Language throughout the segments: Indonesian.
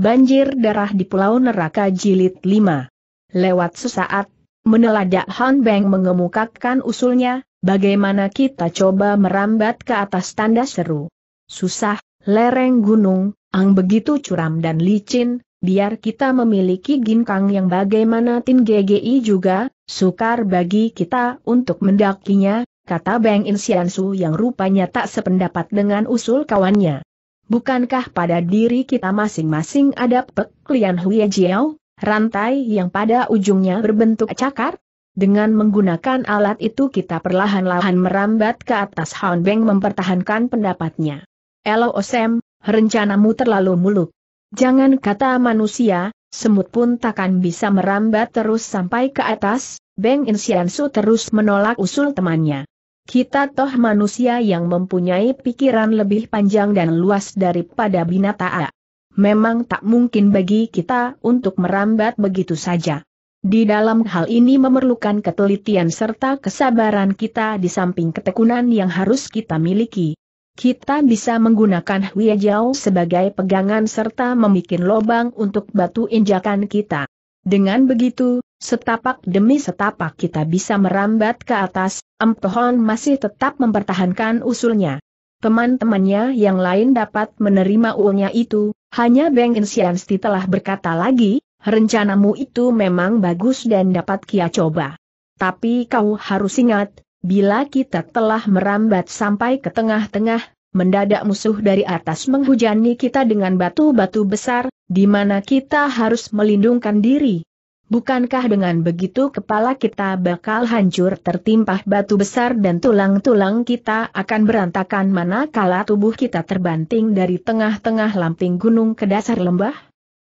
Banjir Darah di Pulau Neraka Jilid 5 Lewat sesaat, meneladak Han Beng mengemukakan usulnya, bagaimana kita coba merambat ke atas tanda seru. Susah, lereng gunung, ang begitu curam dan licin, biar kita memiliki ginkang yang bagaimana Tin GGI juga, sukar bagi kita untuk mendakinya, kata Beng Insiansu yang rupanya tak sependapat dengan usul kawannya. Bukankah pada diri kita masing-masing ada peklian hui Jiao, rantai yang pada ujungnya berbentuk cakar? Dengan menggunakan alat itu kita perlahan-lahan merambat ke atas Haun Beng mempertahankan pendapatnya. Elo Osem, rencanamu terlalu muluk. Jangan kata manusia, semut pun takkan bisa merambat terus sampai ke atas, Beng Insiansu terus menolak usul temannya. Kita toh manusia yang mempunyai pikiran lebih panjang dan luas daripada binatang. Memang tak mungkin bagi kita untuk merambat begitu saja. Di dalam hal ini memerlukan ketelitian serta kesabaran kita di samping ketekunan yang harus kita miliki. Kita bisa menggunakan Hui Jiao sebagai pegangan serta membuat lobang untuk batu injakan kita. Dengan begitu, setapak demi setapak kita bisa merambat ke atas, Empohon masih tetap mempertahankan usulnya. Teman-temannya yang lain dapat menerima uangnya itu, hanya Beng Insiansti telah berkata lagi, rencanamu itu memang bagus dan dapat kia coba. Tapi kau harus ingat, bila kita telah merambat sampai ke tengah-tengah, Mendadak musuh dari atas menghujani kita dengan batu-batu besar, di mana kita harus melindungkan diri. Bukankah dengan begitu kepala kita bakal hancur tertimpa batu besar dan tulang-tulang kita akan berantakan mana manakala tubuh kita terbanting dari tengah-tengah lamping gunung ke dasar lembah?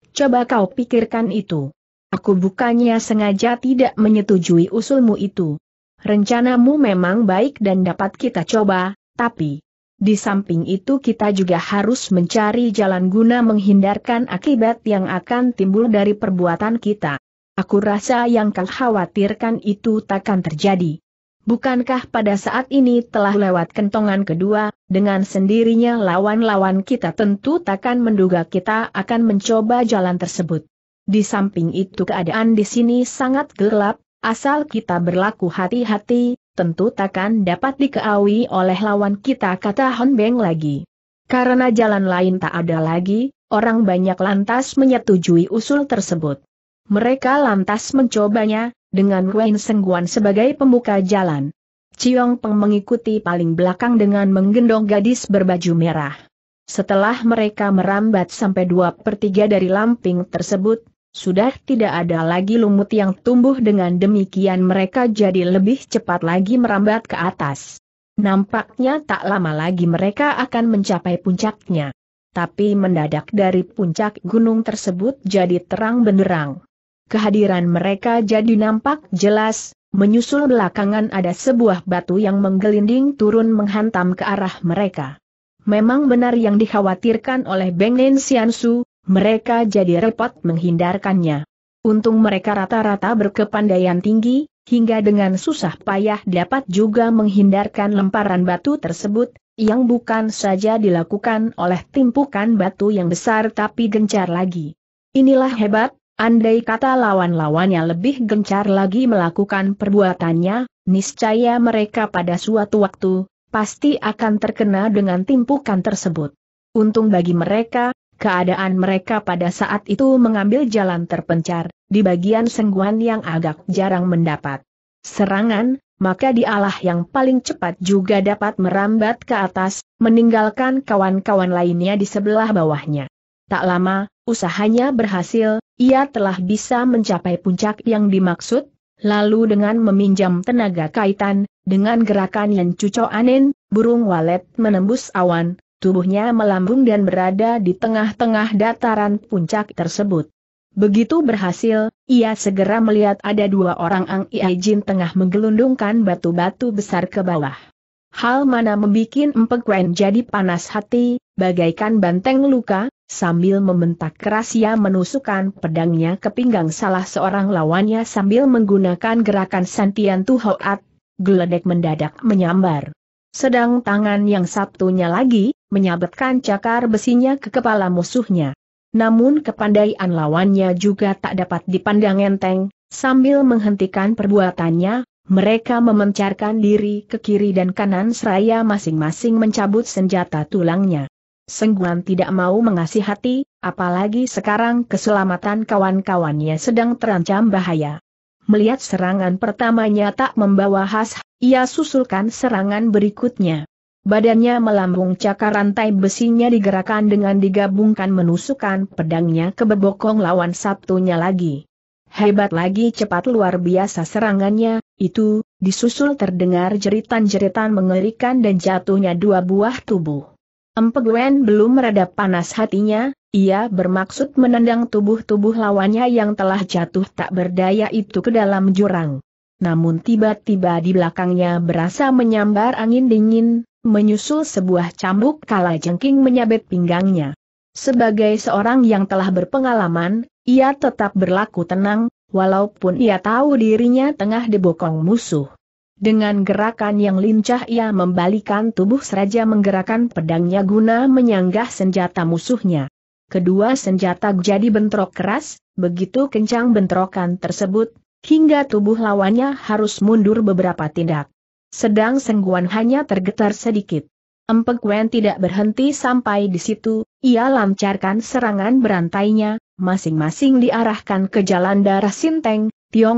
Coba kau pikirkan itu. Aku bukannya sengaja tidak menyetujui usulmu itu. Rencanamu memang baik dan dapat kita coba, tapi di samping itu kita juga harus mencari jalan guna menghindarkan akibat yang akan timbul dari perbuatan kita. Aku rasa yang kau khawatirkan itu takkan terjadi. Bukankah pada saat ini telah lewat kentongan kedua, dengan sendirinya lawan-lawan kita tentu takkan menduga kita akan mencoba jalan tersebut. Di samping itu keadaan di sini sangat gelap, asal kita berlaku hati-hati, tentu takkan dapat dikeawi oleh lawan kita kata Hon Beng lagi. Karena jalan lain tak ada lagi, orang banyak lantas menyetujui usul tersebut. Mereka lantas mencobanya, dengan Wen Sengguan sebagai pembuka jalan. Ciong Peng mengikuti paling belakang dengan menggendong gadis berbaju merah. Setelah mereka merambat sampai dua per dari lamping tersebut, sudah tidak ada lagi lumut yang tumbuh dengan demikian mereka jadi lebih cepat lagi merambat ke atas. Nampaknya tak lama lagi mereka akan mencapai puncaknya. Tapi mendadak dari puncak gunung tersebut jadi terang benderang. Kehadiran mereka jadi nampak jelas, menyusul belakangan ada sebuah batu yang menggelinding turun menghantam ke arah mereka. Memang benar yang dikhawatirkan oleh Beng Nen Siansu, mereka jadi repot menghindarkannya. Untung mereka rata-rata berkepandaian tinggi, hingga dengan susah payah dapat juga menghindarkan lemparan batu tersebut, yang bukan saja dilakukan oleh timpukan batu yang besar tapi gencar lagi. Inilah hebat, andai kata lawan-lawannya lebih gencar lagi melakukan perbuatannya, niscaya mereka pada suatu waktu, pasti akan terkena dengan timpukan tersebut. Untung bagi mereka, Keadaan mereka pada saat itu mengambil jalan terpencar, di bagian sengguan yang agak jarang mendapat serangan, maka dialah yang paling cepat juga dapat merambat ke atas, meninggalkan kawan-kawan lainnya di sebelah bawahnya. Tak lama, usahanya berhasil, ia telah bisa mencapai puncak yang dimaksud, lalu dengan meminjam tenaga kaitan, dengan gerakan yang cucu anen, burung walet menembus awan, Tubuhnya melambung dan berada di tengah-tengah dataran puncak tersebut. Begitu berhasil, ia segera melihat ada dua orang Ang Iai Jin tengah menggelundungkan batu-batu besar ke bawah. Hal mana membuat Empek Wen jadi panas hati, bagaikan banteng luka, sambil membentak keras ia menusukkan pedangnya ke pinggang salah seorang lawannya sambil menggunakan gerakan Santian Tuhoat, geledek mendadak menyambar. Sedang tangan yang satunya lagi, menyabetkan cakar besinya ke kepala musuhnya. Namun kepandaian lawannya juga tak dapat dipandang enteng, sambil menghentikan perbuatannya, mereka memencarkan diri ke kiri dan kanan seraya masing-masing mencabut senjata tulangnya. Sengguan tidak mau mengasih hati, apalagi sekarang keselamatan kawan-kawannya sedang terancam bahaya. Melihat serangan pertamanya tak membawa khas, ia susulkan serangan berikutnya. Badannya melambung cakar rantai besinya digerakkan dengan digabungkan menusukkan pedangnya ke bebokong lawan Sabtunya lagi. Hebat lagi cepat luar biasa serangannya, itu, disusul terdengar jeritan-jeritan mengerikan dan jatuhnya dua buah tubuh. Empegwen belum meredap panas hatinya, ia bermaksud menendang tubuh-tubuh lawannya yang telah jatuh tak berdaya itu ke dalam jurang. Namun tiba-tiba di belakangnya berasa menyambar angin dingin, menyusul sebuah cambuk kala jengking menyabet pinggangnya. Sebagai seorang yang telah berpengalaman, ia tetap berlaku tenang, walaupun ia tahu dirinya tengah dibokong musuh. Dengan gerakan yang lincah ia membalikan tubuh seraja menggerakkan pedangnya guna menyanggah senjata musuhnya. Kedua senjata jadi bentrok keras, begitu kencang bentrokan tersebut, hingga tubuh lawannya harus mundur beberapa tindak. Sedang Sengguan hanya tergetar sedikit. Empek Wen tidak berhenti sampai di situ, ia lancarkan serangan berantainya, masing-masing diarahkan ke jalan darah Sinteng,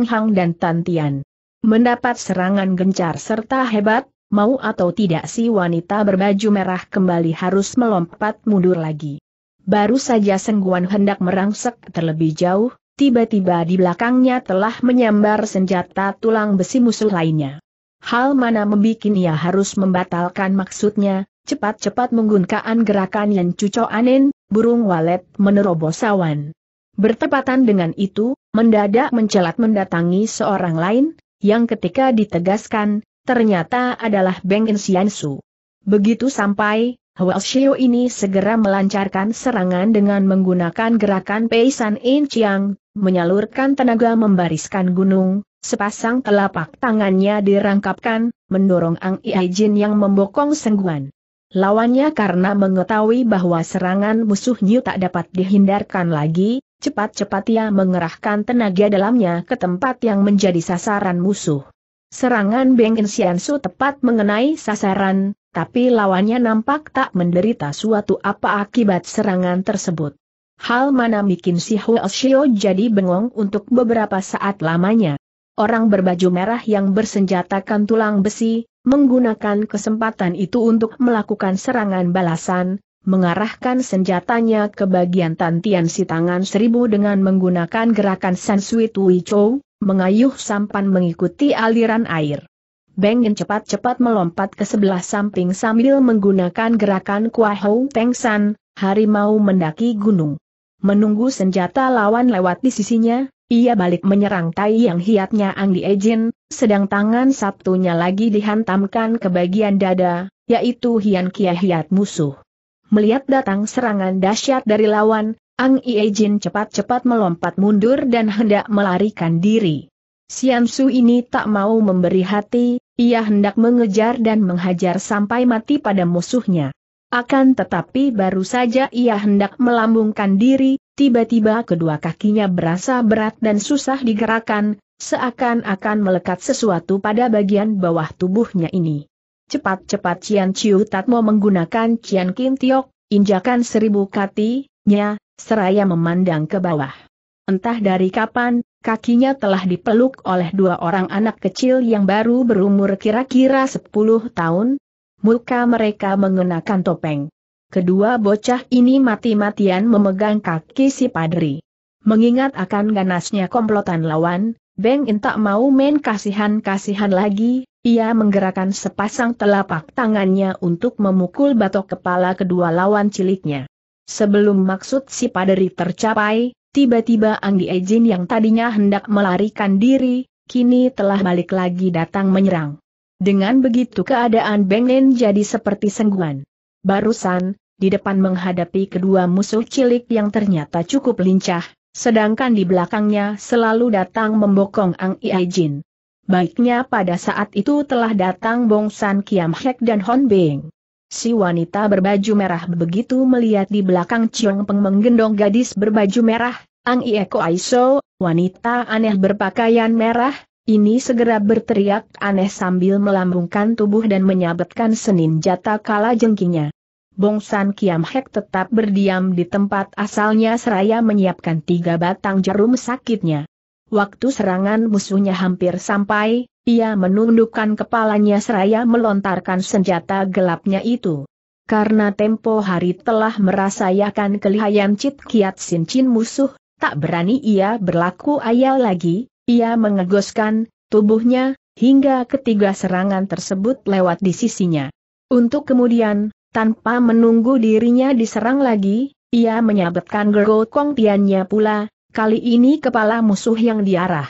Hang dan Tantian. Mendapat serangan gencar serta hebat, mau atau tidak si wanita berbaju merah kembali harus melompat mundur lagi. Baru saja Sengguan hendak merangsek terlebih jauh, tiba-tiba di belakangnya telah menyambar senjata tulang besi musuh lainnya. Hal mana membuat ia harus membatalkan maksudnya, cepat-cepat menggunakan gerakan yang cuco anin, burung walet menerobos awan. Bertepatan dengan itu, mendadak mencelat mendatangi seorang lain, yang ketika ditegaskan, ternyata adalah Beng Insiansu. Begitu sampai, Hwa Shio ini segera melancarkan serangan dengan menggunakan gerakan Peisan San In Chiang, menyalurkan tenaga membariskan gunung, sepasang telapak tangannya dirangkapkan, mendorong Ang Iai yang membokong sengguan. Lawannya karena mengetahui bahwa serangan musuhnya tak dapat dihindarkan lagi, cepat-cepat ia mengerahkan tenaga dalamnya ke tempat yang menjadi sasaran musuh. Serangan Beng Su tepat mengenai sasaran, tapi lawannya nampak tak menderita suatu apa akibat serangan tersebut hal mana bikin si Huo Xiao jadi bengong untuk beberapa saat lamanya. Orang berbaju merah yang bersenjatakan tulang besi, menggunakan kesempatan itu untuk melakukan serangan balasan, mengarahkan senjatanya ke bagian tantian si tangan seribu dengan menggunakan gerakan Sui Tui Chou, mengayuh sampan mengikuti aliran air. Beng cepat-cepat melompat ke sebelah samping sambil menggunakan gerakan Kuahou Teng San, harimau mendaki gunung. Menunggu senjata lawan lewat di sisinya, ia balik menyerang Tai yang hiatnya Ang Diejin, sedang tangan sabtunya lagi dihantamkan ke bagian dada, yaitu Hian Kia hiat musuh. Melihat datang serangan dahsyat dari lawan, Ang Iejin cepat-cepat melompat mundur dan hendak melarikan diri. Sian Su ini tak mau memberi hati, ia hendak mengejar dan menghajar sampai mati pada musuhnya. Akan tetapi baru saja ia hendak melambungkan diri, tiba-tiba kedua kakinya berasa berat dan susah digerakkan, seakan-akan melekat sesuatu pada bagian bawah tubuhnya ini. Cepat-cepat Cian Chiu mau menggunakan Cian Kim Tiok, injakan seribu kati, nya, seraya memandang ke bawah. Entah dari kapan, kakinya telah dipeluk oleh dua orang anak kecil yang baru berumur kira-kira 10 tahun, muka mereka mengenakan topeng. Kedua bocah ini mati-matian memegang kaki si padri. Mengingat akan ganasnya komplotan lawan, Beng In tak mau main kasihan-kasihan lagi, ia menggerakkan sepasang telapak tangannya untuk memukul batok kepala kedua lawan ciliknya. Sebelum maksud si Padri tercapai, tiba-tiba Anggi Ejin yang tadinya hendak melarikan diri, kini telah balik lagi datang menyerang. Dengan begitu keadaan Beng Nen jadi seperti sengguan. Barusan, di depan menghadapi kedua musuh cilik yang ternyata cukup lincah, sedangkan di belakangnya selalu datang membokong Ang Iai Jin. Baiknya pada saat itu telah datang Bong San Kiam Hek dan Hon Beng. Si wanita berbaju merah begitu melihat di belakang Chiong Peng menggendong gadis berbaju merah, Ang Ieko Aiso, wanita aneh berpakaian merah, ini segera berteriak aneh sambil melambungkan tubuh dan menyabetkan senin jata kala jengkinya. Bongsan Kiam Hek tetap berdiam di tempat asalnya seraya menyiapkan tiga batang jarum sakitnya. Waktu serangan musuhnya hampir sampai, ia menundukkan kepalanya seraya melontarkan senjata gelapnya itu. Karena tempo hari telah merasakan kelihayan Cit Kiat Sin Chin musuh, tak berani ia berlaku ayal lagi, ia mengegoskan tubuhnya hingga ketiga serangan tersebut lewat di sisinya. Untuk kemudian, tanpa menunggu dirinya diserang lagi, ia menyabetkan Gergo Kong Tiannya pula, kali ini kepala musuh yang diarah.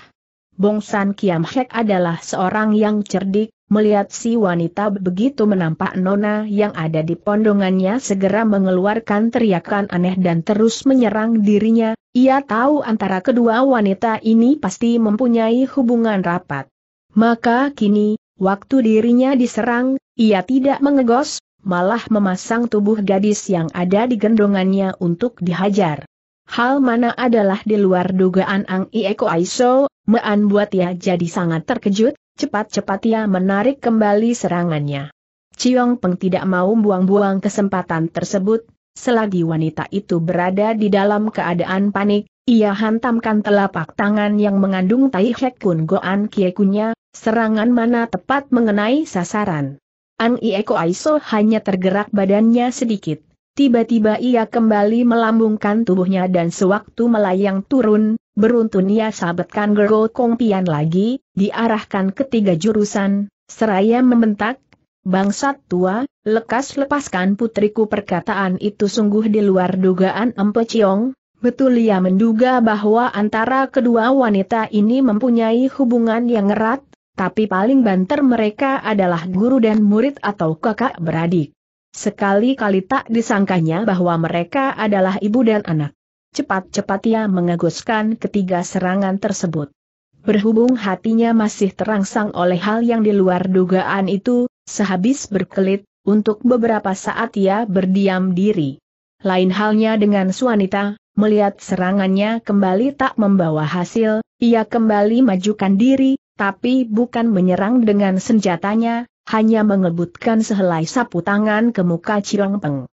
Bongsan Kiam Hek adalah seorang yang cerdik, Melihat si wanita begitu menampak Nona yang ada di pondongannya segera mengeluarkan teriakan aneh dan terus menyerang dirinya, ia tahu antara kedua wanita ini pasti mempunyai hubungan rapat. Maka kini, waktu dirinya diserang, ia tidak mengegos, malah memasang tubuh gadis yang ada di gendongannya untuk dihajar. Hal mana adalah di luar dugaan Ang Ieko Aiso, Mean buat ia ya jadi sangat terkejut, Cepat-cepat ia menarik kembali serangannya. Ciong Peng tidak mau buang-buang kesempatan tersebut, selagi wanita itu berada di dalam keadaan panik, ia hantamkan telapak tangan yang mengandung tai hek kun goan kiekunya, serangan mana tepat mengenai sasaran. Ang Ieko Aiso hanya tergerak badannya sedikit, Tiba-tiba ia kembali melambungkan tubuhnya dan sewaktu melayang turun, beruntun ia sabetkan gergo kongpian lagi, diarahkan ke tiga jurusan, seraya membentak, Bangsat tua, lekas lepaskan putriku perkataan itu sungguh di luar dugaan Empe Ciong, betul ia menduga bahwa antara kedua wanita ini mempunyai hubungan yang erat, tapi paling banter mereka adalah guru dan murid atau kakak beradik. Sekali-kali tak disangkanya bahwa mereka adalah ibu dan anak. Cepat-cepat ia mengaguskan ketiga serangan tersebut. Berhubung hatinya masih terangsang oleh hal yang di luar dugaan itu, sehabis berkelit, untuk beberapa saat ia berdiam diri. Lain halnya dengan Suanita, melihat serangannya kembali tak membawa hasil, ia kembali majukan diri, tapi bukan menyerang dengan senjatanya, hanya mengebutkan sehelai sapu tangan ke muka Ciong Peng.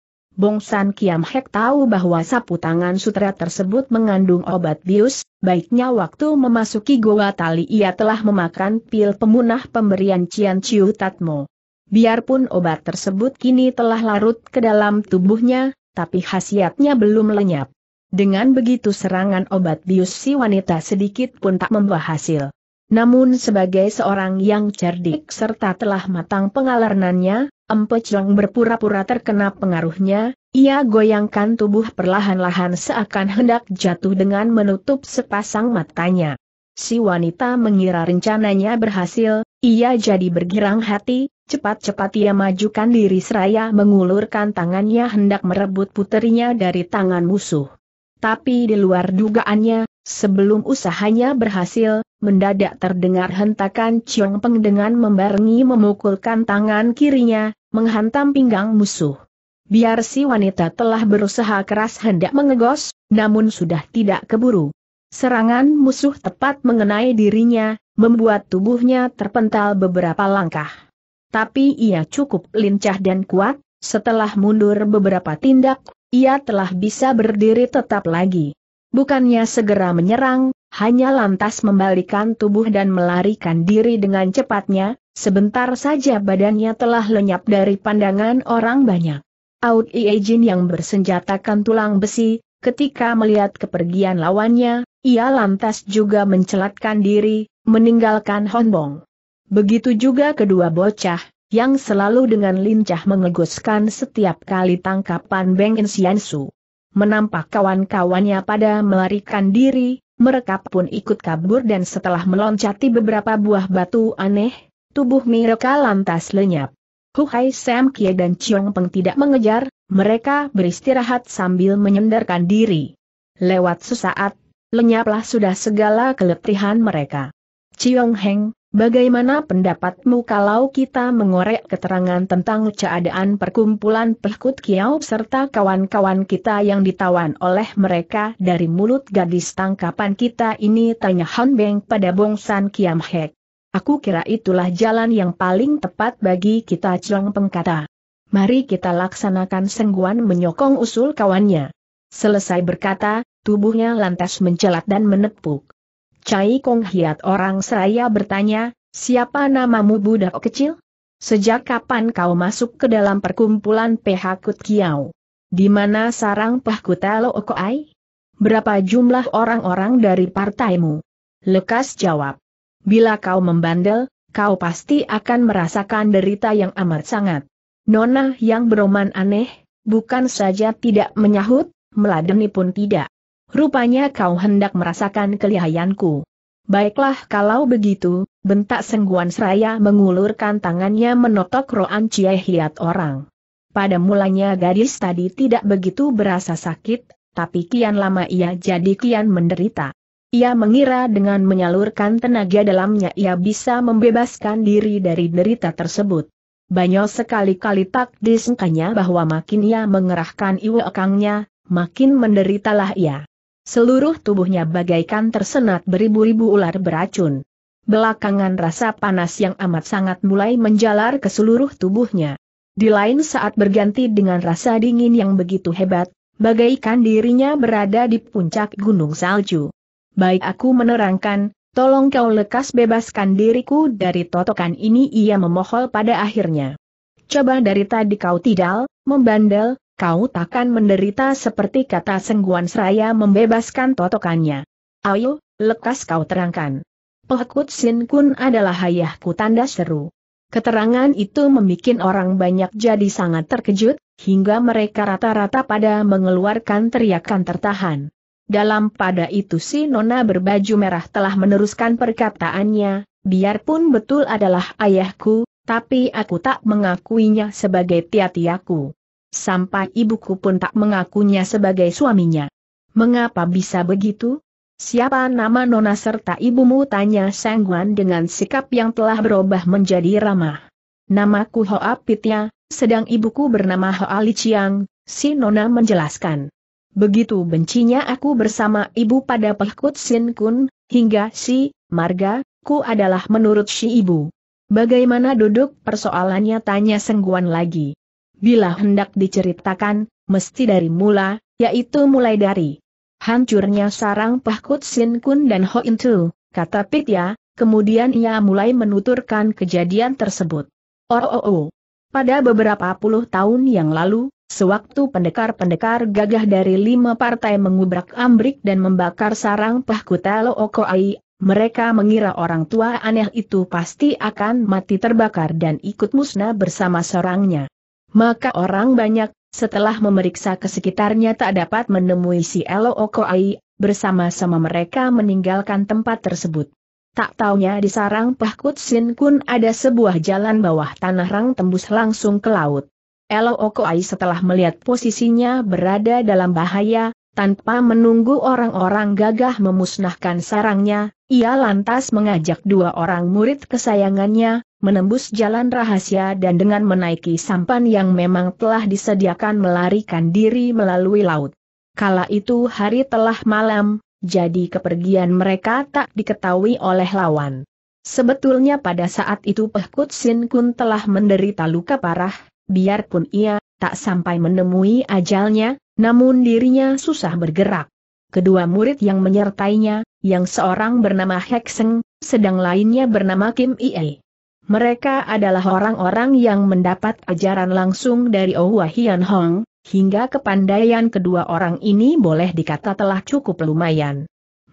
San Kiam Hek tahu bahwa sapu tangan sutra tersebut mengandung obat bius, baiknya waktu memasuki goa tali ia telah memakan pil pemunah pemberian Cian Chiu Tatmo. Biarpun obat tersebut kini telah larut ke dalam tubuhnya, tapi khasiatnya belum lenyap. Dengan begitu serangan obat bius si wanita sedikit pun tak membuah hasil. Namun sebagai seorang yang cerdik serta telah matang pengalarnannya, Empe Chong berpura-pura terkena pengaruhnya, ia goyangkan tubuh perlahan-lahan seakan hendak jatuh dengan menutup sepasang matanya. Si wanita mengira rencananya berhasil, ia jadi bergirang hati, cepat-cepat ia majukan diri seraya mengulurkan tangannya hendak merebut puterinya dari tangan musuh. Tapi di luar dugaannya, Sebelum usahanya berhasil, mendadak terdengar hentakan Chiong Peng dengan membarengi memukulkan tangan kirinya, menghantam pinggang musuh. Biar si wanita telah berusaha keras hendak mengegos, namun sudah tidak keburu. Serangan musuh tepat mengenai dirinya, membuat tubuhnya terpental beberapa langkah. Tapi ia cukup lincah dan kuat, setelah mundur beberapa tindak, ia telah bisa berdiri tetap lagi bukannya segera menyerang, hanya lantas membalikan tubuh dan melarikan diri dengan cepatnya, sebentar saja badannya telah lenyap dari pandangan orang banyak. Out Iejin yang bersenjatakan tulang besi, ketika melihat kepergian lawannya, ia lantas juga mencelatkan diri, meninggalkan Honbong. Begitu juga kedua bocah, yang selalu dengan lincah mengeguskan setiap kali tangkapan Beng Insiansu. Menampak kawan-kawannya pada melarikan diri, mereka pun ikut kabur dan setelah meloncati beberapa buah batu aneh, tubuh mereka lantas lenyap. Hu Hai, Sam Kie dan Chiong Peng tidak mengejar, mereka beristirahat sambil menyendarkan diri. Lewat sesaat, lenyaplah sudah segala keletihan mereka. Chiong Heng, Bagaimana pendapatmu kalau kita mengorek keterangan tentang keadaan perkumpulan Pelkut Kiau serta kawan-kawan kita yang ditawan oleh mereka dari mulut gadis tangkapan kita ini tanya Han Beng pada Bongsan Kiam Hek. Aku kira itulah jalan yang paling tepat bagi kita Celong Pengkata. Mari kita laksanakan sengguan menyokong usul kawannya. Selesai berkata, tubuhnya lantas mencelat dan menepuk. Cai Kong Hiat orang seraya bertanya, siapa namamu budak kecil? Sejak kapan kau masuk ke dalam perkumpulan Pehakut Kiau? Di mana sarang Pahkutalo Okoai? Berapa jumlah orang-orang dari partaimu? Lekas jawab. Bila kau membandel, kau pasti akan merasakan derita yang amat sangat. Nona yang beroman aneh, bukan saja tidak menyahut, meladeni pun tidak. Rupanya kau hendak merasakan kelihayanku. Baiklah kalau begitu, bentak Sengguan Seraya mengulurkan tangannya menotok Roan Cie Hiat orang. Pada mulanya gadis tadi tidak begitu berasa sakit, tapi kian lama ia jadi kian menderita. Ia mengira dengan menyalurkan tenaga dalamnya ia bisa membebaskan diri dari derita tersebut. Banyak sekali-kali tak disengkanya bahwa makin ia mengerahkan iwa kangnya, makin menderitalah ia. Seluruh tubuhnya bagaikan tersenat beribu-ribu ular beracun. Belakangan rasa panas yang amat sangat mulai menjalar ke seluruh tubuhnya. Di lain saat berganti dengan rasa dingin yang begitu hebat, bagaikan dirinya berada di puncak gunung salju. Baik aku menerangkan, tolong kau lekas bebaskan diriku dari totokan ini ia memohol pada akhirnya. Coba dari tadi kau tidal, membandel, kau takkan menderita seperti kata Sengguan Seraya membebaskan totokannya. Ayo, lekas kau terangkan. Pohkut Sin Kun adalah ayahku tanda seru. Keterangan itu membuat orang banyak jadi sangat terkejut, hingga mereka rata-rata pada mengeluarkan teriakan tertahan. Dalam pada itu si Nona berbaju merah telah meneruskan perkataannya, biarpun betul adalah ayahku, tapi aku tak mengakuinya sebagai tiatiaku sampai ibuku pun tak mengakunya sebagai suaminya. Mengapa bisa begitu? Siapa nama Nona serta ibumu tanya Sangguan dengan sikap yang telah berubah menjadi ramah. Namaku Hoa Pitya, sedang ibuku bernama Hoa Liciang, si Nona menjelaskan. Begitu bencinya aku bersama ibu pada pelkut Sin Kun, hingga si, Marga, ku adalah menurut si ibu. Bagaimana duduk persoalannya tanya Sengguan lagi. Bila hendak diceritakan, mesti dari mula, yaitu mulai dari hancurnya sarang Pahkut Sin Kun dan Ho In Tu, kata ya, kemudian ia mulai menuturkan kejadian tersebut. Oh, oh, oh. Pada beberapa puluh tahun yang lalu, Sewaktu pendekar-pendekar gagah dari lima partai mengubrak ambrik dan membakar sarang Pahkutalo Okoai, mereka mengira orang tua aneh itu pasti akan mati terbakar dan ikut musnah bersama sarangnya maka orang banyak, setelah memeriksa ke sekitarnya tak dapat menemui si Elo Okoai, bersama-sama mereka meninggalkan tempat tersebut. Tak taunya di sarang Pahkut Sin Kun ada sebuah jalan bawah tanah rang tembus langsung ke laut. Elo Okoai setelah melihat posisinya berada dalam bahaya, tanpa menunggu orang-orang gagah memusnahkan sarangnya, ia lantas mengajak dua orang murid kesayangannya, menembus jalan rahasia dan dengan menaiki sampan yang memang telah disediakan melarikan diri melalui laut. Kala itu hari telah malam, jadi kepergian mereka tak diketahui oleh lawan. Sebetulnya pada saat itu Pehkut Sin Kun telah menderita luka parah, biarpun ia tak sampai menemui ajalnya, namun dirinya susah bergerak. Kedua murid yang menyertainya, yang seorang bernama Hekseng, sedang lainnya bernama Kim Ie. Mereka adalah orang-orang yang mendapat ajaran langsung dari Owa oh Hian Hong, hingga kepandaian kedua orang ini boleh dikata telah cukup lumayan.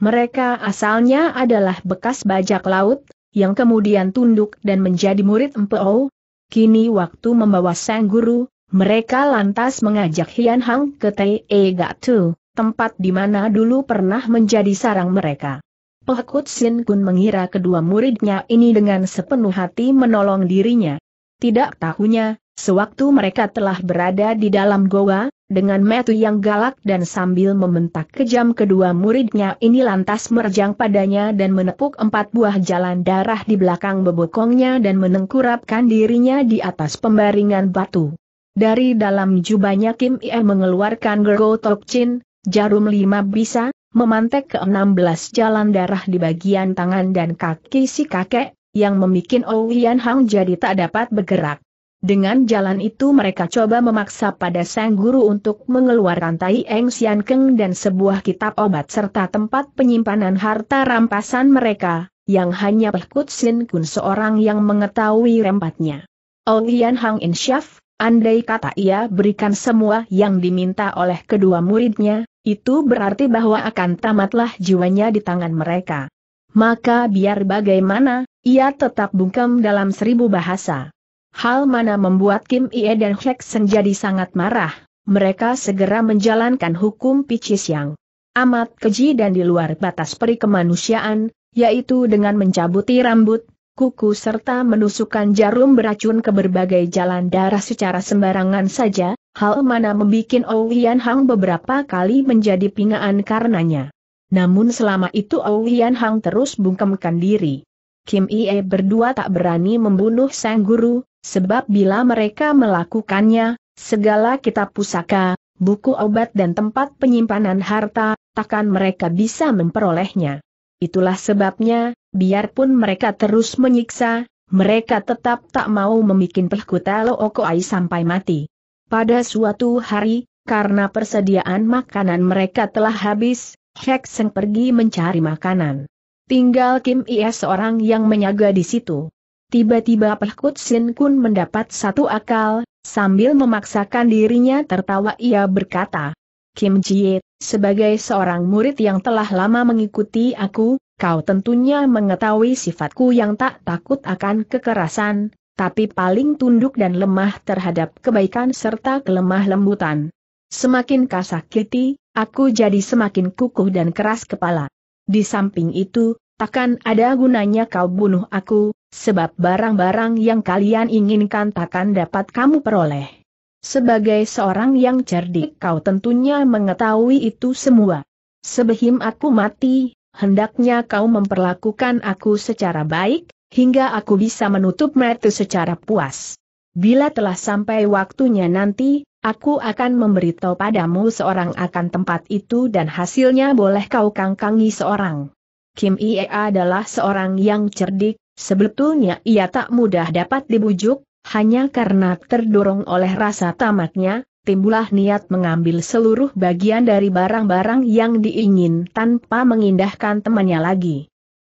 Mereka asalnya adalah bekas bajak laut, yang kemudian tunduk dan menjadi murid Empeou. Oh. Kini waktu membawa sang guru, mereka lantas mengajak Hian Hang ke Tei e Gatu, tempat di mana dulu pernah menjadi sarang mereka. Pehkut Sin Kun mengira kedua muridnya ini dengan sepenuh hati menolong dirinya. Tidak tahunya, sewaktu mereka telah berada di dalam goa, dengan metu yang galak dan sambil membentak kejam kedua muridnya ini lantas merjang padanya dan menepuk empat buah jalan darah di belakang bebokongnya dan menengkurapkan dirinya di atas pembaringan batu. Dari dalam jubahnya Kim Ie mengeluarkan Gergo top chin, jarum lima bisa, memantek ke enam belas jalan darah di bagian tangan dan kaki si kakek, yang memikin Owian oh Hang jadi tak dapat bergerak. Dengan jalan itu mereka coba memaksa pada sang guru untuk mengeluarkan Tai Eng Sian Keng dan sebuah kitab obat serta tempat penyimpanan harta rampasan mereka, yang hanya Pehkut Sin Kun seorang yang mengetahui rempatnya. Owian oh Hang Insyaf, Andai kata ia berikan semua yang diminta oleh kedua muridnya, itu berarti bahwa akan tamatlah jiwanya di tangan mereka. Maka biar bagaimana, ia tetap bungkam dalam seribu bahasa. Hal mana membuat Kim Ie dan Hek jadi sangat marah, mereka segera menjalankan hukum Picis yang amat keji dan di luar batas perikemanusiaan, yaitu dengan mencabuti rambut kuku serta menusukkan jarum beracun ke berbagai jalan darah secara sembarangan saja, hal mana membuat Owian Hang beberapa kali menjadi pingaan karenanya. Namun selama itu Owian Hang terus bungkemkan diri. Kim Ie berdua tak berani membunuh sang guru, sebab bila mereka melakukannya, segala kitab pusaka, buku obat dan tempat penyimpanan harta, takkan mereka bisa memperolehnya. Itulah sebabnya, biarpun mereka terus menyiksa, mereka tetap tak mau membuat pehkuta lookoai sampai mati. Pada suatu hari, karena persediaan makanan mereka telah habis, Hek Seng pergi mencari makanan. Tinggal Kim Ie seorang yang menyaga di situ. Tiba-tiba pelkut Sin Kun mendapat satu akal, sambil memaksakan dirinya tertawa ia berkata, Kim Ji Ye, sebagai seorang murid yang telah lama mengikuti aku, kau tentunya mengetahui sifatku yang tak takut akan kekerasan, tapi paling tunduk dan lemah terhadap kebaikan serta kelemah lembutan. Semakin kasakiti, aku jadi semakin kukuh dan keras kepala. Di samping itu, takkan ada gunanya kau bunuh aku, sebab barang-barang yang kalian inginkan takkan dapat kamu peroleh. Sebagai seorang yang cerdik kau tentunya mengetahui itu semua. Sebelum aku mati, hendaknya kau memperlakukan aku secara baik, hingga aku bisa menutup mata secara puas. Bila telah sampai waktunya nanti, aku akan memberitahu padamu seorang akan tempat itu dan hasilnya boleh kau kangkangi seorang. Kim Iea adalah seorang yang cerdik, sebetulnya ia tak mudah dapat dibujuk, hanya karena terdorong oleh rasa tamaknya, timbulah niat mengambil seluruh bagian dari barang-barang yang diingin tanpa mengindahkan temannya lagi.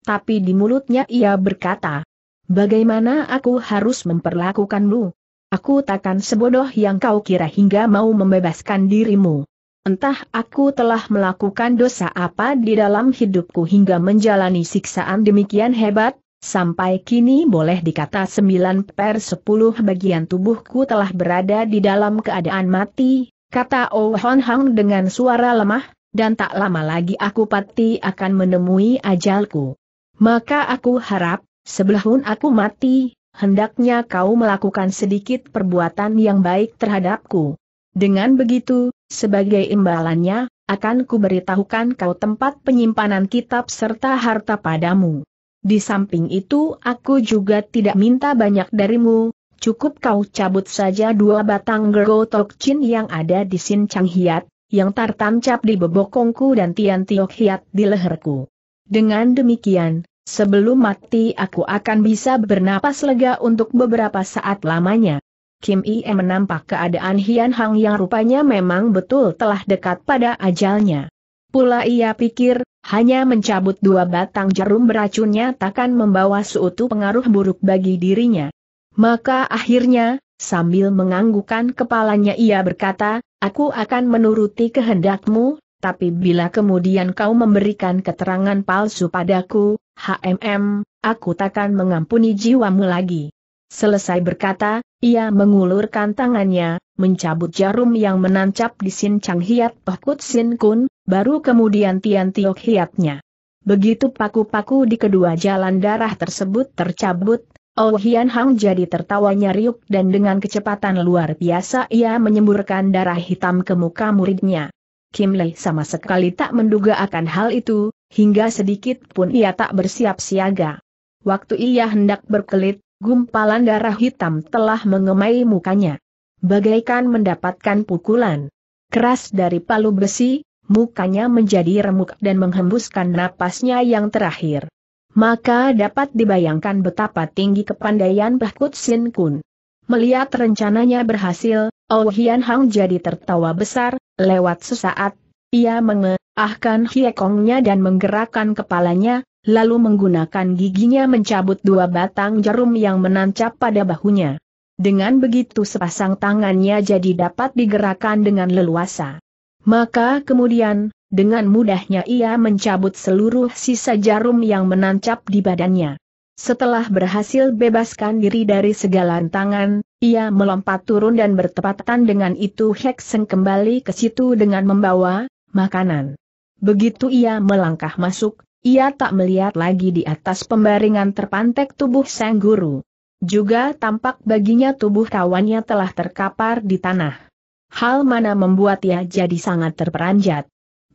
Tapi di mulutnya ia berkata, Bagaimana aku harus memperlakukanmu? Aku takkan sebodoh yang kau kira hingga mau membebaskan dirimu. Entah aku telah melakukan dosa apa di dalam hidupku hingga menjalani siksaan demikian hebat, Sampai kini boleh dikata 9 per 10 bagian tubuhku telah berada di dalam keadaan mati, kata Oh Hon Hang dengan suara lemah, dan tak lama lagi aku pasti akan menemui ajalku. Maka aku harap, sebelum aku mati, hendaknya kau melakukan sedikit perbuatan yang baik terhadapku. Dengan begitu, sebagai imbalannya, akan kuberitahukan kau tempat penyimpanan kitab serta harta padamu. Di samping itu aku juga tidak minta banyak darimu, cukup kau cabut saja dua batang gergo chin yang ada di Sin Chang Hiat, yang tertancap di bebokongku dan Tian Tiok Hiat di leherku. Dengan demikian, sebelum mati aku akan bisa bernapas lega untuk beberapa saat lamanya. Kim Ie menampak keadaan Hian Hang yang rupanya memang betul telah dekat pada ajalnya pula ia pikir, hanya mencabut dua batang jarum beracunnya takkan membawa suatu pengaruh buruk bagi dirinya. Maka akhirnya, sambil menganggukan kepalanya ia berkata, aku akan menuruti kehendakmu, tapi bila kemudian kau memberikan keterangan palsu padaku, HMM, aku takkan mengampuni jiwamu lagi. Selesai berkata, ia mengulurkan tangannya, mencabut jarum yang menancap di Sin Chang Hiat Pahkut Sin Kun, baru kemudian Tian Tiok Hiatnya. Begitu paku-paku di kedua jalan darah tersebut tercabut, Oh Hian Hang jadi tertawanya riuk dan dengan kecepatan luar biasa ia menyemburkan darah hitam ke muka muridnya. Kim Lei sama sekali tak menduga akan hal itu, hingga sedikit pun ia tak bersiap siaga. Waktu ia hendak berkelit, gumpalan darah hitam telah mengemai mukanya. Bagaikan mendapatkan pukulan keras dari palu besi, mukanya menjadi remuk dan menghembuskan napasnya yang terakhir. Maka dapat dibayangkan betapa tinggi kepandaian Bahkut Sin Kun. Melihat rencananya berhasil, Oh Hian Hang jadi tertawa besar, lewat sesaat, ia mengeahkan hiekongnya dan menggerakkan kepalanya, lalu menggunakan giginya mencabut dua batang jarum yang menancap pada bahunya. Dengan begitu sepasang tangannya jadi dapat digerakkan dengan leluasa. Maka kemudian, dengan mudahnya ia mencabut seluruh sisa jarum yang menancap di badannya. Setelah berhasil bebaskan diri dari segala tangan, ia melompat turun dan bertepatan dengan itu Hexen kembali ke situ dengan membawa makanan. Begitu ia melangkah masuk, ia tak melihat lagi di atas pembaringan terpantek tubuh sang guru. Juga tampak baginya tubuh kawannya telah terkapar di tanah hal mana membuat ia jadi sangat terperanjat.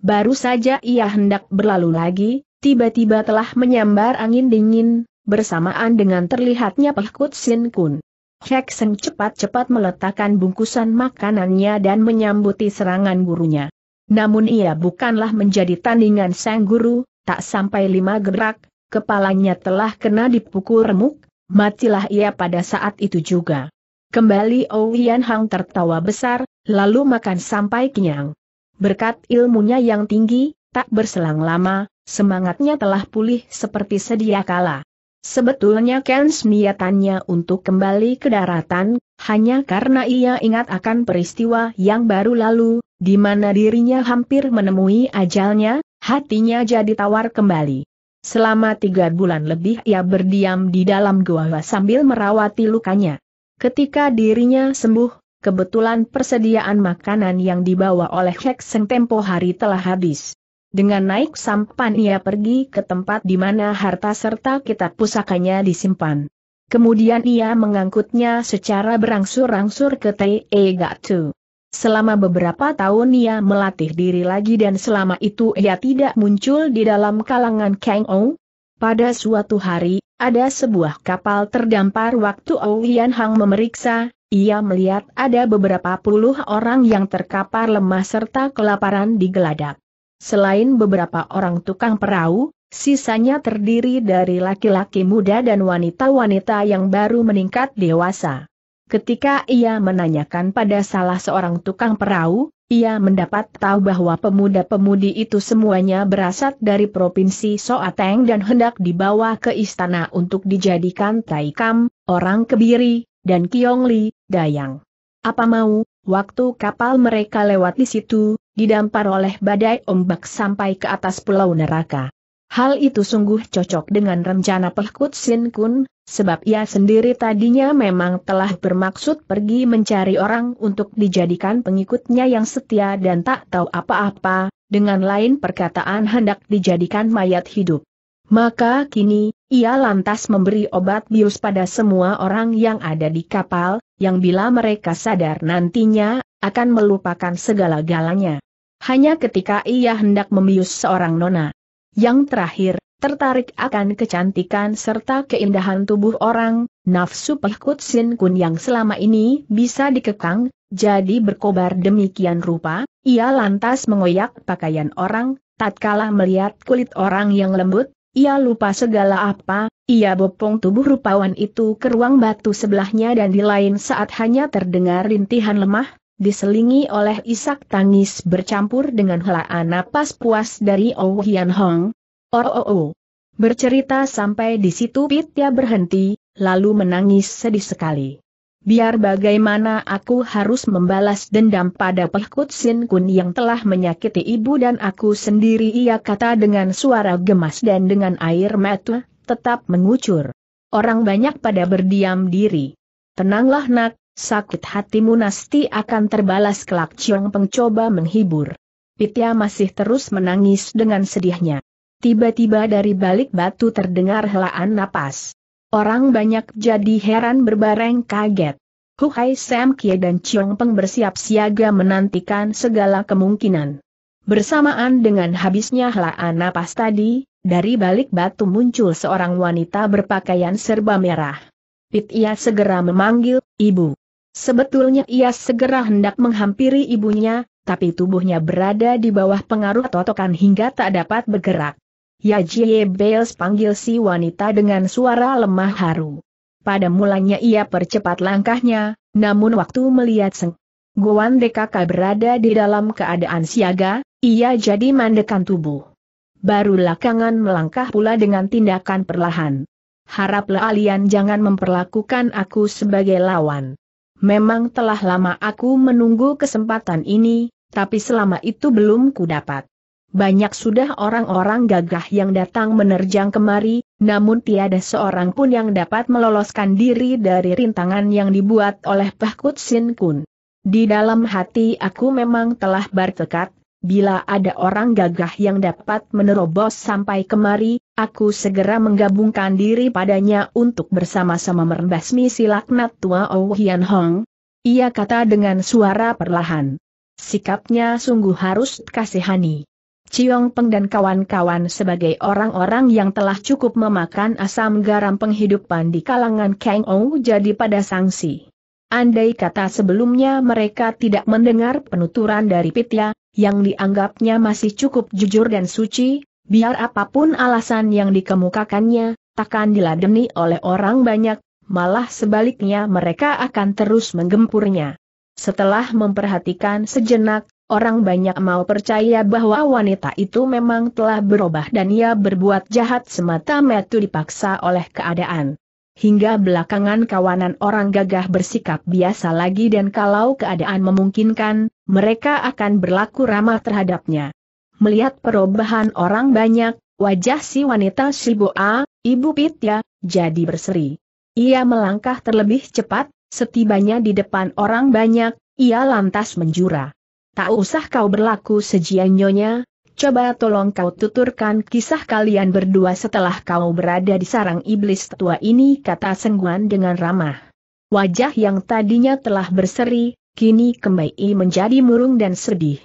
Baru saja ia hendak berlalu lagi, tiba-tiba telah menyambar angin dingin, bersamaan dengan terlihatnya Pehkut Sin Kun. Heksen cepat-cepat meletakkan bungkusan makanannya dan menyambuti serangan gurunya. Namun ia bukanlah menjadi tandingan sang guru, tak sampai lima gerak, kepalanya telah kena dipukul remuk, matilah ia pada saat itu juga. Kembali Ou Yan Hang tertawa besar, lalu makan sampai kenyang. Berkat ilmunya yang tinggi, tak berselang lama, semangatnya telah pulih seperti sedia kala. Sebetulnya Kens niatannya untuk kembali ke daratan, hanya karena ia ingat akan peristiwa yang baru lalu, di mana dirinya hampir menemui ajalnya, hatinya jadi tawar kembali. Selama tiga bulan lebih ia berdiam di dalam gua sambil merawati lukanya. Ketika dirinya sembuh, kebetulan persediaan makanan yang dibawa oleh Seng tempo hari telah habis. Dengan naik sampan ia pergi ke tempat di mana harta serta kitab pusakanya disimpan. Kemudian ia mengangkutnya secara berangsur-angsur ke T.E. Gatu. Selama beberapa tahun ia melatih diri lagi dan selama itu ia tidak muncul di dalam kalangan Kang Ong. Pada suatu hari ada sebuah kapal terdampar waktu Ou Hian Hang memeriksa, ia melihat ada beberapa puluh orang yang terkapar lemah serta kelaparan di geladak. Selain beberapa orang tukang perahu, sisanya terdiri dari laki-laki muda dan wanita-wanita yang baru meningkat dewasa. Ketika ia menanyakan pada salah seorang tukang perahu, ia mendapat tahu bahwa pemuda-pemudi itu semuanya berasal dari provinsi Soateng dan hendak dibawa ke istana untuk dijadikan Taikam, orang kebiri, dan Kiongli, Dayang. Apa mau, waktu kapal mereka lewat di situ, didampar oleh badai ombak sampai ke atas pulau neraka. Hal itu sungguh cocok dengan rencana Pehkut Sin Kun, sebab ia sendiri tadinya memang telah bermaksud pergi mencari orang untuk dijadikan pengikutnya yang setia dan tak tahu apa-apa, dengan lain perkataan hendak dijadikan mayat hidup. Maka kini, ia lantas memberi obat bius pada semua orang yang ada di kapal, yang bila mereka sadar nantinya, akan melupakan segala galanya. Hanya ketika ia hendak membius seorang nona, yang terakhir, tertarik akan kecantikan serta keindahan tubuh orang, nafsu pehkut sin kun yang selama ini bisa dikekang, jadi berkobar demikian rupa, ia lantas mengoyak pakaian orang, tatkala melihat kulit orang yang lembut, ia lupa segala apa, ia bopong tubuh rupawan itu ke ruang batu sebelahnya dan di lain saat hanya terdengar rintihan lemah, diselingi oleh isak tangis bercampur dengan helaan napas puas dari Oh Hian Hong. Oh, oh, oh. Bercerita sampai di situ Pitya berhenti, lalu menangis sedih sekali. Biar bagaimana aku harus membalas dendam pada Pehkut Sin Kun yang telah menyakiti ibu dan aku sendiri ia kata dengan suara gemas dan dengan air mata, tetap mengucur. Orang banyak pada berdiam diri. Tenanglah nak, Sakit hatimu nasti akan terbalas kelak Chiong Peng coba menghibur. Pitya masih terus menangis dengan sedihnya. Tiba-tiba dari balik batu terdengar helaan napas. Orang banyak jadi heran berbareng kaget. Hu Hai Sam Kie dan Chiong Peng bersiap siaga menantikan segala kemungkinan. Bersamaan dengan habisnya helaan napas tadi, dari balik batu muncul seorang wanita berpakaian serba merah. Pitia segera memanggil, Ibu. Sebetulnya ia segera hendak menghampiri ibunya, tapi tubuhnya berada di bawah pengaruh totokan hingga tak dapat bergerak. Ya Jie Bales panggil si wanita dengan suara lemah haru. Pada mulanya ia percepat langkahnya, namun waktu melihat Seng Guan DKK berada di dalam keadaan siaga, ia jadi mandekan tubuh. Baru lakangan melangkah pula dengan tindakan perlahan. Haraplah kalian jangan memperlakukan aku sebagai lawan. Memang telah lama aku menunggu kesempatan ini, tapi selama itu belum ku dapat. Banyak sudah orang-orang gagah yang datang menerjang kemari, namun tiada seorang pun yang dapat meloloskan diri dari rintangan yang dibuat oleh Pahkut Sin Kun. Di dalam hati aku memang telah bertekad, bila ada orang gagah yang dapat menerobos sampai kemari, aku segera menggabungkan diri padanya untuk bersama-sama merembasmi si laknat tua Oh Hian Hong. Ia kata dengan suara perlahan. Sikapnya sungguh harus kasihani. Ciong Peng dan kawan-kawan sebagai orang-orang yang telah cukup memakan asam garam penghidupan di kalangan Kang Ou oh jadi pada sanksi. Andai kata sebelumnya mereka tidak mendengar penuturan dari Pitya, yang dianggapnya masih cukup jujur dan suci, Biar apapun alasan yang dikemukakannya, takkan diladeni oleh orang banyak, malah sebaliknya mereka akan terus menggempurnya. Setelah memperhatikan sejenak, orang banyak mau percaya bahwa wanita itu memang telah berubah dan ia berbuat jahat semata-mata dipaksa oleh keadaan. Hingga belakangan kawanan orang gagah bersikap biasa lagi dan kalau keadaan memungkinkan, mereka akan berlaku ramah terhadapnya. Melihat perubahan orang banyak, wajah si wanita Shiboa, Ibu Pitya, jadi berseri. Ia melangkah terlebih cepat, setibanya di depan orang banyak, ia lantas menjura. Tak usah kau berlaku sejianyonya, coba tolong kau tuturkan kisah kalian berdua setelah kau berada di sarang iblis tua ini kata Sengguan dengan ramah. Wajah yang tadinya telah berseri, kini kembali menjadi murung dan sedih.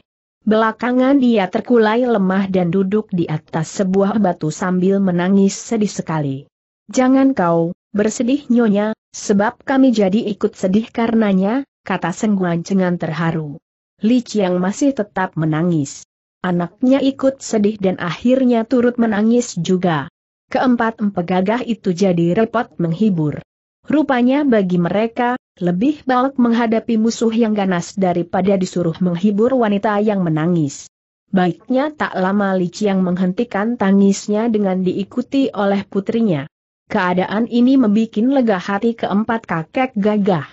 Belakangan dia terkulai lemah dan duduk di atas sebuah batu sambil menangis sedih sekali. Jangan kau, bersedih nyonya, sebab kami jadi ikut sedih karenanya, kata Sengguan Cengan terharu. Li Chiang masih tetap menangis. Anaknya ikut sedih dan akhirnya turut menangis juga. Keempat empegagah itu jadi repot menghibur. Rupanya bagi mereka, lebih baik menghadapi musuh yang ganas daripada disuruh menghibur wanita yang menangis. Baiknya tak lama Li Chiang menghentikan tangisnya dengan diikuti oleh putrinya. Keadaan ini membuat lega hati keempat kakek gagah.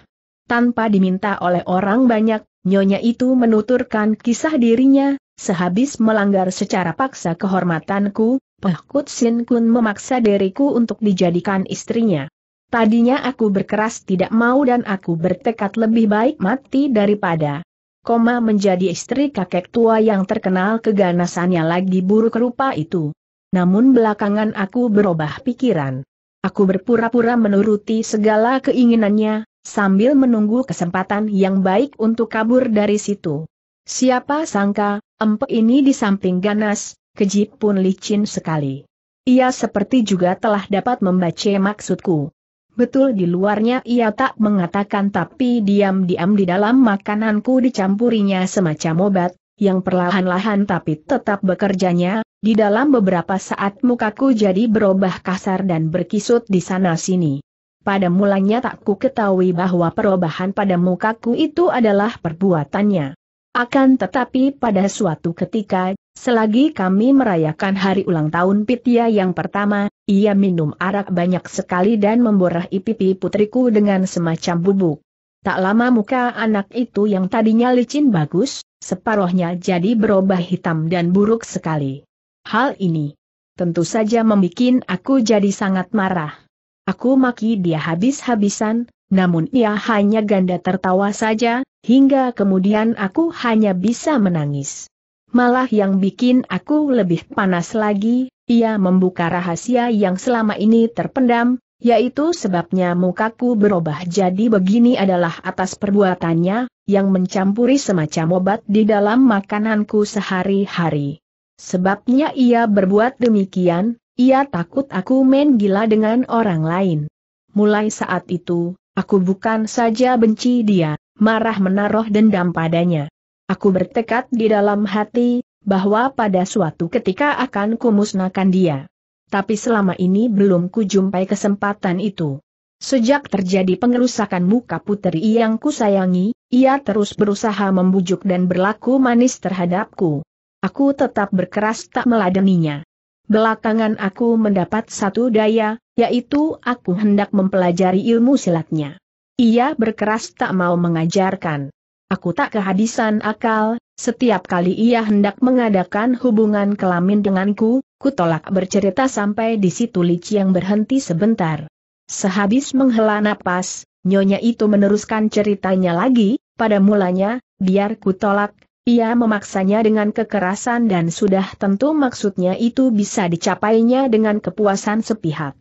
Tanpa diminta oleh orang banyak, nyonya itu menuturkan kisah dirinya, sehabis melanggar secara paksa kehormatanku, Pehkut Sin Kun memaksa diriku untuk dijadikan istrinya. Tadinya aku berkeras tidak mau dan aku bertekad lebih baik mati daripada koma menjadi istri kakek tua yang terkenal keganasannya lagi buruk rupa itu. Namun belakangan aku berubah pikiran. Aku berpura-pura menuruti segala keinginannya, sambil menunggu kesempatan yang baik untuk kabur dari situ. Siapa sangka, empek ini di samping ganas, keji pun licin sekali. Ia seperti juga telah dapat membaca maksudku. Betul di luarnya ia tak mengatakan tapi diam-diam di dalam makananku dicampurinya semacam obat, yang perlahan-lahan tapi tetap bekerjanya, di dalam beberapa saat mukaku jadi berubah kasar dan berkisut di sana-sini. Pada mulanya tak ku ketahui bahwa perubahan pada mukaku itu adalah perbuatannya. Akan tetapi pada suatu ketika, Selagi kami merayakan hari ulang tahun Pitya yang pertama, ia minum arak banyak sekali dan memborahi pipi putriku dengan semacam bubuk. Tak lama muka anak itu yang tadinya licin bagus, separohnya jadi berubah hitam dan buruk sekali. Hal ini tentu saja membuat aku jadi sangat marah. Aku maki dia habis-habisan, namun ia hanya ganda tertawa saja, hingga kemudian aku hanya bisa menangis. Malah yang bikin aku lebih panas lagi, ia membuka rahasia yang selama ini terpendam, yaitu sebabnya mukaku berubah jadi begini adalah atas perbuatannya, yang mencampuri semacam obat di dalam makananku sehari-hari. Sebabnya ia berbuat demikian, ia takut aku main gila dengan orang lain. Mulai saat itu, aku bukan saja benci dia, marah menaruh dendam padanya. Aku bertekad di dalam hati, bahwa pada suatu ketika akan kumusnahkan dia. Tapi selama ini belum kujumpai kesempatan itu. Sejak terjadi pengerusakan muka puteri yang kusayangi, ia terus berusaha membujuk dan berlaku manis terhadapku. Aku tetap berkeras tak meladeninya. Belakangan aku mendapat satu daya, yaitu aku hendak mempelajari ilmu silatnya. Ia berkeras tak mau mengajarkan aku tak kehabisan akal, setiap kali ia hendak mengadakan hubungan kelamin denganku, ku tolak bercerita sampai di situ Lich yang berhenti sebentar. Sehabis menghela napas, nyonya itu meneruskan ceritanya lagi, pada mulanya, biar ku tolak, ia memaksanya dengan kekerasan dan sudah tentu maksudnya itu bisa dicapainya dengan kepuasan sepihak.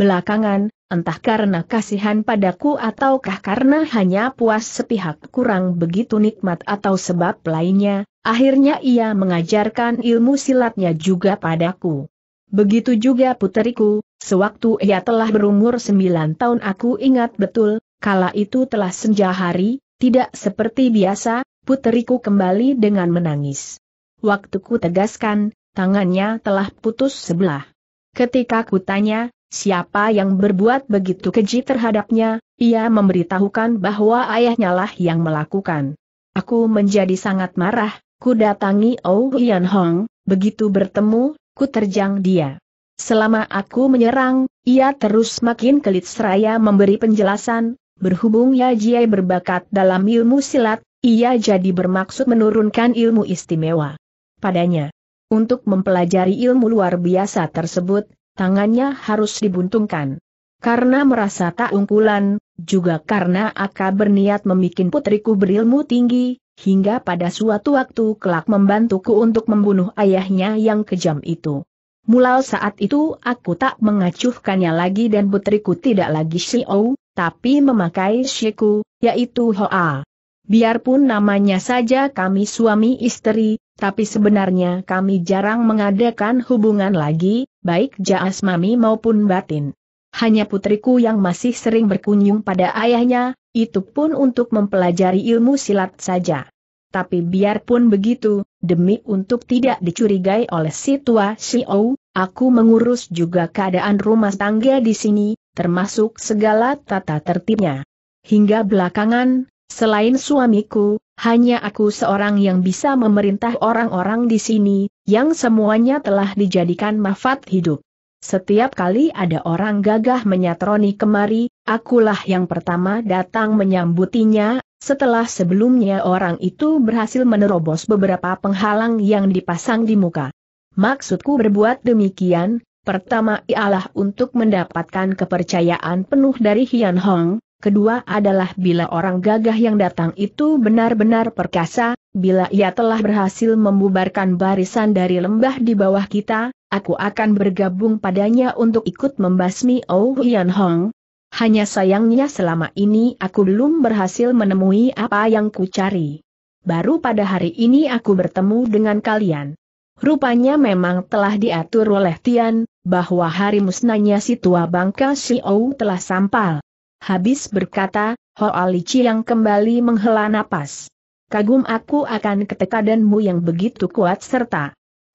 Belakangan, entah karena kasihan padaku ataukah karena hanya puas sepihak kurang begitu nikmat atau sebab lainnya, akhirnya ia mengajarkan ilmu silatnya juga padaku. Begitu juga puteriku, sewaktu ia telah berumur sembilan tahun aku ingat betul, kala itu telah senja hari, tidak seperti biasa, puteriku kembali dengan menangis. Waktuku tegaskan, tangannya telah putus sebelah. Ketika kutanya. Siapa yang berbuat begitu keji terhadapnya, ia memberitahukan bahwa ayahnya lah yang melakukan. Aku menjadi sangat marah, ku datangi Oh Hian Hong, begitu bertemu, ku terjang dia. Selama aku menyerang, ia terus makin kelit seraya memberi penjelasan, berhubung Ya Jiai berbakat dalam ilmu silat, ia jadi bermaksud menurunkan ilmu istimewa padanya. Untuk mempelajari ilmu luar biasa tersebut, tangannya harus dibuntungkan. Karena merasa tak unggulan, juga karena Aka berniat membuat putriku berilmu tinggi, hingga pada suatu waktu kelak membantuku untuk membunuh ayahnya yang kejam itu. Mulai saat itu aku tak mengacuhkannya lagi dan putriku tidak lagi Shio, tapi memakai Shiku, yaitu Hoa. Biarpun namanya saja kami suami istri, tapi sebenarnya kami jarang mengadakan hubungan lagi, baik mami maupun batin. Hanya putriku yang masih sering berkunjung pada ayahnya, itu pun untuk mempelajari ilmu silat saja. Tapi biarpun begitu, demi untuk tidak dicurigai oleh si tua Xiao, aku mengurus juga keadaan rumah tangga di sini, termasuk segala tata tertibnya. Hingga belakangan, Selain suamiku, hanya aku seorang yang bisa memerintah orang-orang di sini, yang semuanya telah dijadikan mafat hidup. Setiap kali ada orang gagah menyatroni kemari, akulah yang pertama datang menyambutinya, setelah sebelumnya orang itu berhasil menerobos beberapa penghalang yang dipasang di muka. Maksudku berbuat demikian, pertama ialah untuk mendapatkan kepercayaan penuh dari Hian Hong, Kedua adalah bila orang gagah yang datang itu benar-benar perkasa, bila ia telah berhasil membubarkan barisan dari lembah di bawah kita, aku akan bergabung padanya untuk ikut membasmi Oh Hian Hong. Hanya sayangnya selama ini aku belum berhasil menemui apa yang kucari. Baru pada hari ini aku bertemu dengan kalian. Rupanya memang telah diatur oleh Tian, bahwa hari musnahnya si tua bangka Ou oh telah sampal. Habis berkata, Ho Alici yang kembali menghela napas. Kagum aku akan ketekadanmu yang begitu kuat serta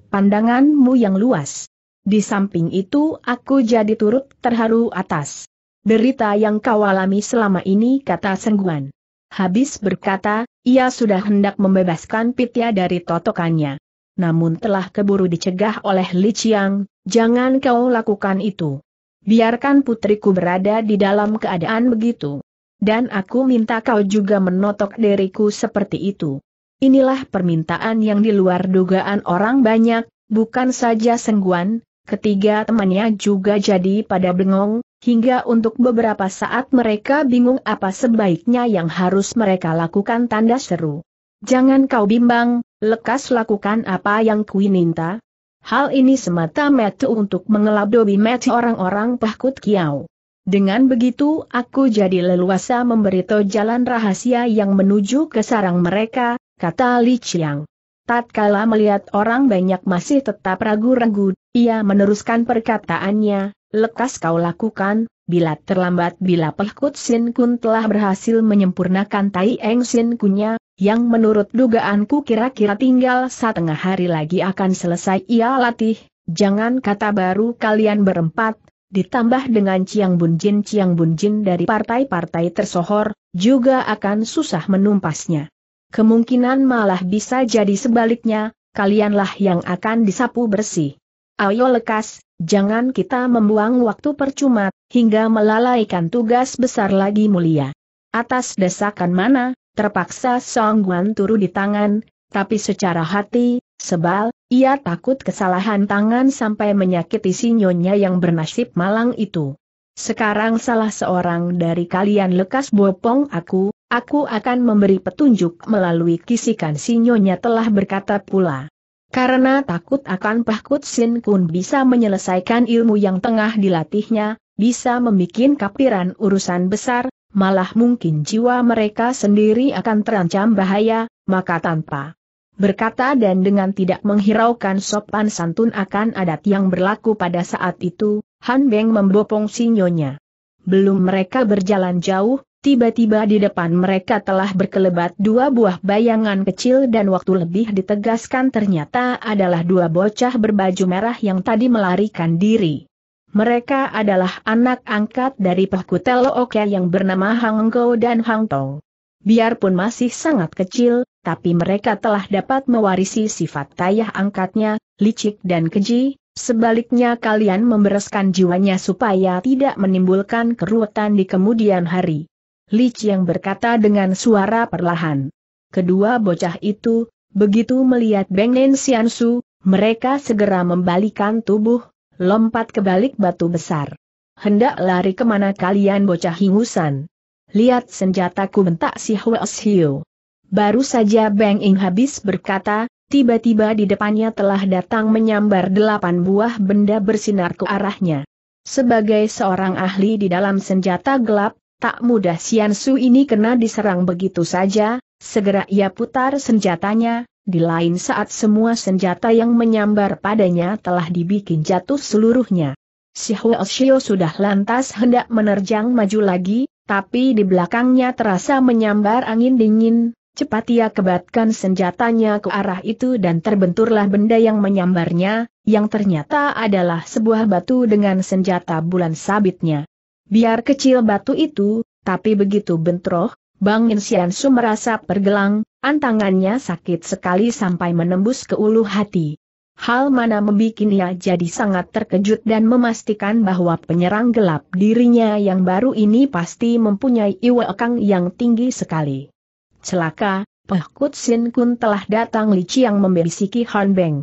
pandanganmu yang luas. Di samping itu aku jadi turut terharu atas derita yang kau alami selama ini kata Sengguan. Habis berkata, ia sudah hendak membebaskan Pitya dari totokannya. Namun telah keburu dicegah oleh Li Chiang, jangan kau lakukan itu biarkan putriku berada di dalam keadaan begitu. Dan aku minta kau juga menotok diriku seperti itu. Inilah permintaan yang di luar dugaan orang banyak, bukan saja Sengguan, ketiga temannya juga jadi pada bengong, hingga untuk beberapa saat mereka bingung apa sebaiknya yang harus mereka lakukan tanda seru. Jangan kau bimbang, lekas lakukan apa yang kuiminta, Hal ini semata-mata untuk mengelabui mati orang-orang pahkut kiau. Dengan begitu aku jadi leluasa memberitahu jalan rahasia yang menuju ke sarang mereka, kata Li Chiang. Tatkala melihat orang banyak masih tetap ragu-ragu, ia meneruskan perkataannya, lekas kau lakukan, bila terlambat bila pelkut Sin Kun telah berhasil menyempurnakan Tai Eng Sin Kunnya, yang menurut dugaanku kira-kira tinggal setengah hari lagi akan selesai ia latih, jangan kata baru kalian berempat, ditambah dengan Ciang Bunjin Ciang Bunjin dari partai-partai tersohor, juga akan susah menumpasnya. Kemungkinan malah bisa jadi sebaliknya, kalianlah yang akan disapu bersih. Ayo lekas, jangan kita membuang waktu percuma, hingga melalaikan tugas besar lagi mulia. Atas desakan mana, Terpaksa Song Guan turu di tangan, tapi secara hati, sebal, ia takut kesalahan tangan sampai menyakiti si nyonya yang bernasib malang itu. Sekarang salah seorang dari kalian lekas bopong aku, aku akan memberi petunjuk melalui kisikan si nyonya telah berkata pula. Karena takut akan Pahkut Sin Kun bisa menyelesaikan ilmu yang tengah dilatihnya, bisa membuat kapiran urusan besar, malah mungkin jiwa mereka sendiri akan terancam bahaya, maka tanpa berkata dan dengan tidak menghiraukan sopan santun akan adat yang berlaku pada saat itu, Han Beng membopong sinyonya. Belum mereka berjalan jauh, Tiba-tiba di depan mereka telah berkelebat dua buah bayangan kecil dan waktu lebih ditegaskan ternyata adalah dua bocah berbaju merah yang tadi melarikan diri. Mereka adalah anak angkat dari Pehkutelo Oke yang bernama Hang Go dan Hang Tong. Biarpun masih sangat kecil, tapi mereka telah dapat mewarisi sifat tayah angkatnya, licik dan keji, sebaliknya kalian membereskan jiwanya supaya tidak menimbulkan keruwetan di kemudian hari. Lich yang berkata dengan suara perlahan. Kedua bocah itu, begitu melihat Beng Nen Xiansu, mereka segera membalikan tubuh, Lompat ke balik batu besar. Hendak lari kemana kalian bocah hingusan? Lihat senjataku bentak si Hwes Hiu. Baru saja Beng Ing habis berkata, tiba-tiba di depannya telah datang menyambar delapan buah benda bersinar ke arahnya. Sebagai seorang ahli di dalam senjata gelap, tak mudah Sian Su ini kena diserang begitu saja, segera ia putar senjatanya, di lain saat semua senjata yang menyambar padanya telah dibikin jatuh seluruhnya. Si Huoshio sudah lantas hendak menerjang maju lagi, tapi di belakangnya terasa menyambar angin dingin, cepat ia kebatkan senjatanya ke arah itu dan terbenturlah benda yang menyambarnya, yang ternyata adalah sebuah batu dengan senjata bulan sabitnya. Biar kecil batu itu, tapi begitu bentroh, Bang Insiansu merasa pergelang, antangannya sakit sekali sampai menembus ke ulu hati. Hal mana membuat ia jadi sangat terkejut dan memastikan bahwa penyerang gelap dirinya yang baru ini pasti mempunyai iwa ekang yang tinggi sekali. Celaka, Kut Sin Kun telah datang Lici yang membisiki Han Beng.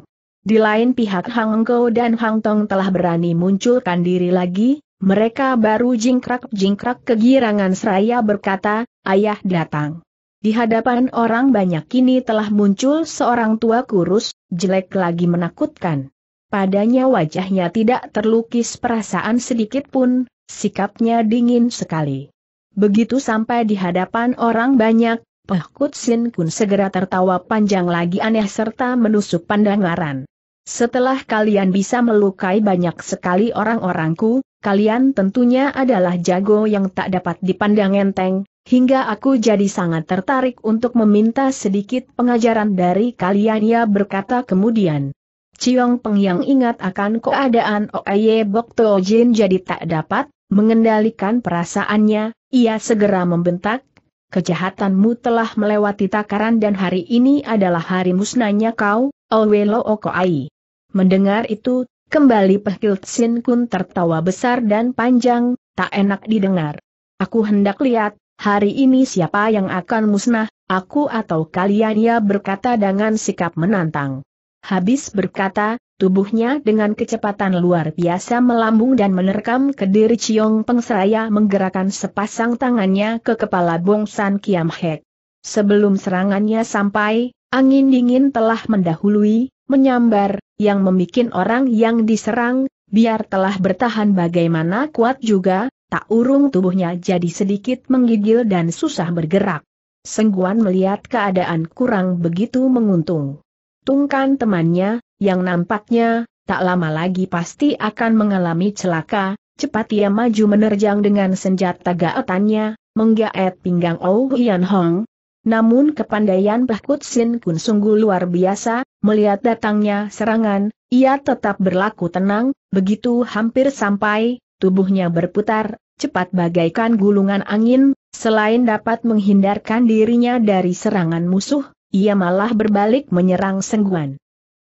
Di lain pihak Hang Engko dan Hang Tong telah berani munculkan diri lagi, mereka baru jingkrak-jingkrak kegirangan seraya berkata, ayah datang. Di hadapan orang banyak kini telah muncul seorang tua kurus, jelek lagi menakutkan. Padanya wajahnya tidak terlukis perasaan sedikit pun, sikapnya dingin sekali. Begitu sampai di hadapan orang banyak, Peh Sin Kun segera tertawa panjang lagi aneh serta menusuk pandangan. Setelah kalian bisa melukai banyak sekali orang-orangku, kalian tentunya adalah jago yang tak dapat dipandang enteng, hingga aku jadi sangat tertarik untuk meminta sedikit pengajaran dari kalian ia berkata kemudian. Ciong Peng yang ingat akan keadaan Oye Bok To Jin jadi tak dapat mengendalikan perasaannya, ia segera membentak, kejahatanmu telah melewati takaran dan hari ini adalah hari musnahnya kau, Owe Lo Oko Ai. Mendengar itu, kembali Pehkilt Sin Kun tertawa besar dan panjang, tak enak didengar. Aku hendak lihat, Hari ini siapa yang akan musnah, aku atau kalian ia berkata dengan sikap menantang. Habis berkata, tubuhnya dengan kecepatan luar biasa melambung dan menerkam ke diri Ciong Peng menggerakkan sepasang tangannya ke kepala Bongsan Kiam Hek. Sebelum serangannya sampai, angin dingin telah mendahului, menyambar, yang memikin orang yang diserang, biar telah bertahan bagaimana kuat juga, tak urung tubuhnya jadi sedikit menggigil dan susah bergerak. Sengguan melihat keadaan kurang begitu menguntung. Tungkan temannya, yang nampaknya, tak lama lagi pasti akan mengalami celaka, cepat ia maju menerjang dengan senjata gaetannya, menggaet pinggang Oh Hian Hong. Namun kepandaian Bahkut Sin Kun sungguh luar biasa, melihat datangnya serangan, ia tetap berlaku tenang, begitu hampir sampai, tubuhnya berputar, cepat bagaikan gulungan angin, selain dapat menghindarkan dirinya dari serangan musuh, ia malah berbalik menyerang Sengguan.